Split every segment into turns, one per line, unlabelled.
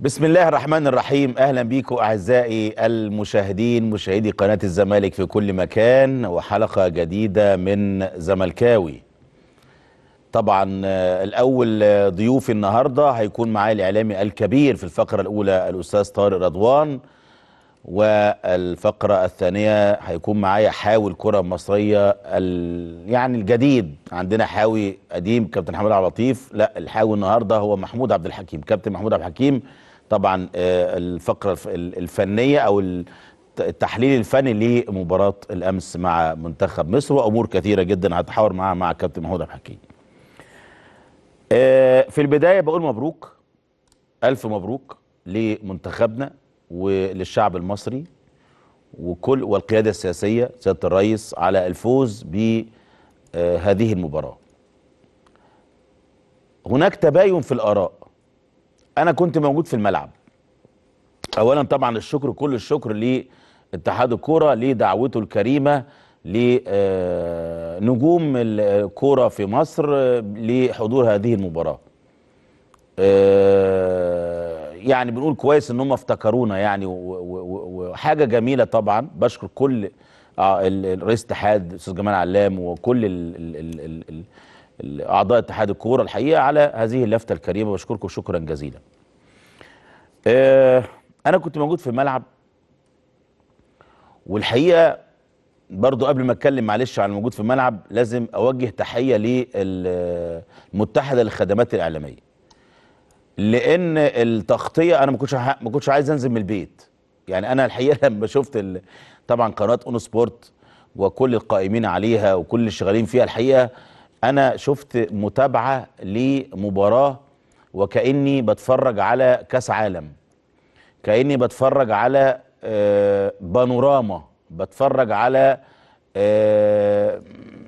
بسم الله الرحمن الرحيم اهلا بيكم اعزائي المشاهدين مشاهدي قناه الزمالك في كل مكان وحلقه جديده من زملكاوي طبعا الاول ضيوفي النهارده هيكون معايا الاعلامي الكبير في الفقره الاولى الاستاذ طارق رضوان والفقرة الثانية هيكون معايا حاوي الكرة المصرية يعني الجديد عندنا حاوي قديم كابتن حمد عبد اللطيف لا الحاوي النهاردة هو محمود عبد الحكيم كابتن محمود عبد الحكيم طبعا آه، الفقرة الفنية أو التحليل الفني لمباراة الأمس مع منتخب مصر وأمور كثيرة جدا هتحاور معها مع كابتن محمود عبد الحكيم آه، في البداية بقول مبروك ألف مبروك لمنتخبنا وللشعب المصري وكل والقياده السياسيه سياده الرئيس على الفوز بهذه المباراه. هناك تباين في الاراء. انا كنت موجود في الملعب. اولا طبعا الشكر كل الشكر لاتحاد الكوره لدعوته الكريمه لنجوم آه، الكوره في مصر لحضور هذه المباراه. آه، يعني بنقول كويس ان هم افتكرونا يعني وحاجه جميله طبعا بشكر كل آه، رئيس اتحاد استاذ جمال علام وكل اعضاء اتحاد الكوره الحقيقه على هذه اللفته الكريمه بشكركم شكرا جزيلا. آه، انا كنت موجود في الملعب والحقيقه برضو قبل ما اتكلم معلش عن الموجود في الملعب لازم اوجه تحيه للمتحده للخدمات الاعلاميه. لان التغطيه انا ما كنتش ما كنتش عايز انزل من البيت يعني انا الحقيقه لما شفت ال... طبعا قناه اون سبورت وكل القائمين عليها وكل اللي شغالين فيها الحقيقه انا شفت متابعه لمباراه وكاني بتفرج على كاس عالم كاني بتفرج على آه، بانوراما بتفرج على آه،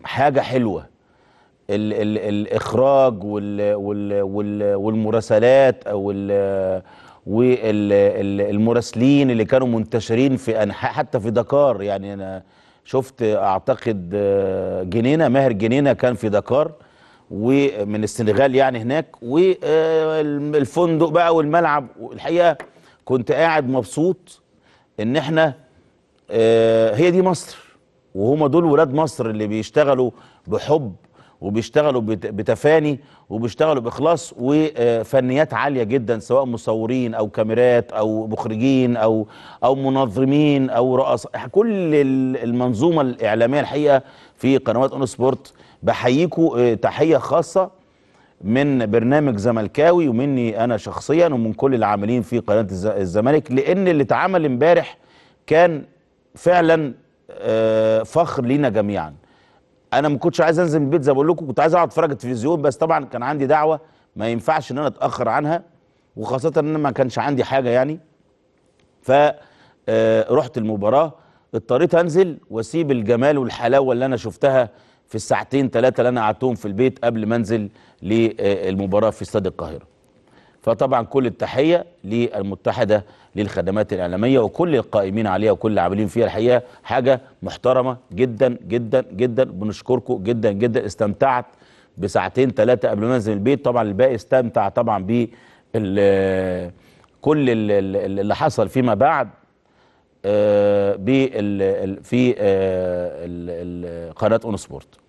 حاجه حلوه ال ال الاخراج وال وال والمراسلات او ال والمراسلين اللي كانوا منتشرين في انحاء حتى في دكار يعني انا شفت اعتقد جنينه ماهر جنينه كان في دكار ومن السنغال يعني هناك والفندق بقى والملعب الحقيقه كنت قاعد مبسوط ان احنا آه، هي دي مصر وهما دول ولاد مصر اللي بيشتغلوا بحب وبيشتغلوا بتفاني وبيشتغلوا باخلاص وفنيات عاليه جدا سواء مصورين او كاميرات او مخرجين او او منظمين او رؤساء كل المنظومه الاعلاميه الحقيقه في قنوات اون سبورت بحييكوا آه، تحيه خاصه من برنامج زملكاوي ومني انا شخصيا ومن كل العاملين في قناه الزمالك لان اللي اتعمل امبارح كان فعلا آه، فخر لينا جميعا انا ما كنتش عايز انزل من البيت زي ما بقول لكم كنت عايز اقعد اتفرج التلفزيون بس طبعا كان عندي دعوه ما ينفعش ان انا اتاخر عنها وخاصه ان انا ما كانش عندي حاجه يعني ف آه، رحت المباراه اضطريت انزل واسيب الجمال والحلاوه اللي انا شفتها في الساعتين ثلاثه اللي انا قعدتهم في البيت قبل ما انزل للمباراه في استاد القاهره فطبعا كل التحية للمتحدة للخدمات الإعلامية وكل القائمين عليها وكل العاملين فيها الحقيقة حاجة محترمة جدا جدا جدا بنشكركم جدا جدا استمتعت بساعتين ثلاثة قبل ما أنزل البيت طبعا الباقي استمتع طبعا ب كل اللي حصل فيما بعد آه، في آه، قناة أون سبورت